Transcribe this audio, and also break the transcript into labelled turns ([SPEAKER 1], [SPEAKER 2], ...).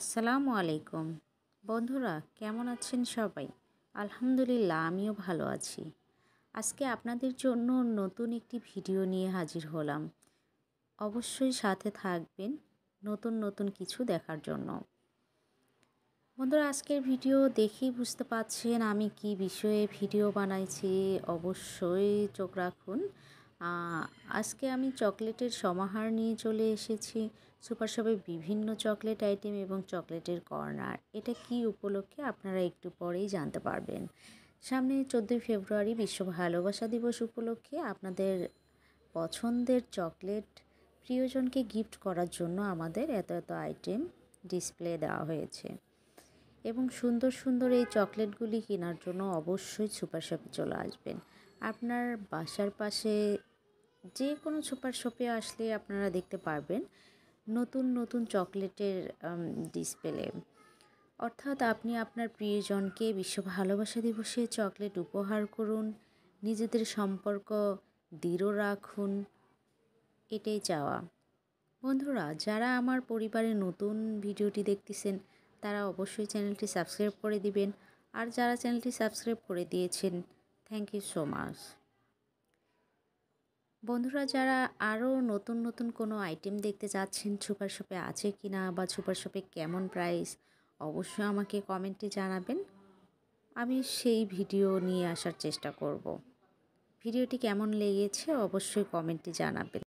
[SPEAKER 1] আসসালামু আলাইকুম বন্ধুরা কেমন আছেন সবাই আলহামদুলিল্লাহ আমিও ভালো আছি আজকে আপনাদের জন্য নতুন একটি ভিডিও নিয়ে হাজির হলাম অবশ্যই সাথে থাকবেন নতুন নতুন কিছু দেখার জন্য বন্ধুরা আজকের ভিডিও দেখেই বুঝতে পাচ্ছেন আমি কি বিষয়ে ভিডিও বানাইছি অবশ্যই চোখ রাখুন আজকে আমি চকলেটের সমাহার নিয়ে চলে এসেছি সুপার শপে বিভিন্ন চকলেট আইটেম এবং চকলেটের কর্নার এটা কি উপলক্ষে আপনারা একটু পরেই জানতে পারবেন সামনে চোদ্দোই ফেব্রুয়ারি বিশ্ব ভালোবাসা দিবস উপলক্ষে আপনাদের পছন্দের চকলেট প্রিয়জনকে গিফট করার জন্য আমাদের এত এত আইটেম ডিসপ্লে দেওয়া হয়েছে এবং সুন্দর সুন্দর এই চকলেটগুলি কেনার জন্য অবশ্যই সুপার শপে চলে আসবেন আপনার বাসার পাশে যে কোনো সুপার শপে আসলে আপনারা দেখতে পারবেন নতুন নতুন চকলেটের ডিসপ্লে অর্থাৎ আপনি আপনার প্রিয়জনকে বিশ্ব ভালোবাসা দিবসে চকলেট উপহার করুন নিজেদের সম্পর্ক দৃঢ় রাখুন এটাই চাওয়া বন্ধুরা যারা আমার পরিবারে নতুন ভিডিওটি দেখতেছেন তারা অবশ্যই চ্যানেলটি সাবস্ক্রাইব করে দিবেন আর যারা চ্যানেলটি সাবস্ক্রাইব করে দিয়েছেন থ্যাংক ইউ সো মাচ বন্ধুরা যারা আরও নতুন নতুন কোনো আইটেম দেখতে যাচ্ছেন সুপার শপে আছে কি না বা সুপার শপে কেমন প্রাইস অবশ্যই আমাকে কমেন্টে জানাবেন আমি সেই ভিডিও নিয়ে আসার চেষ্টা করব ভিডিওটি কেমন লেগেছে অবশ্যই কমেন্টে জানাবেন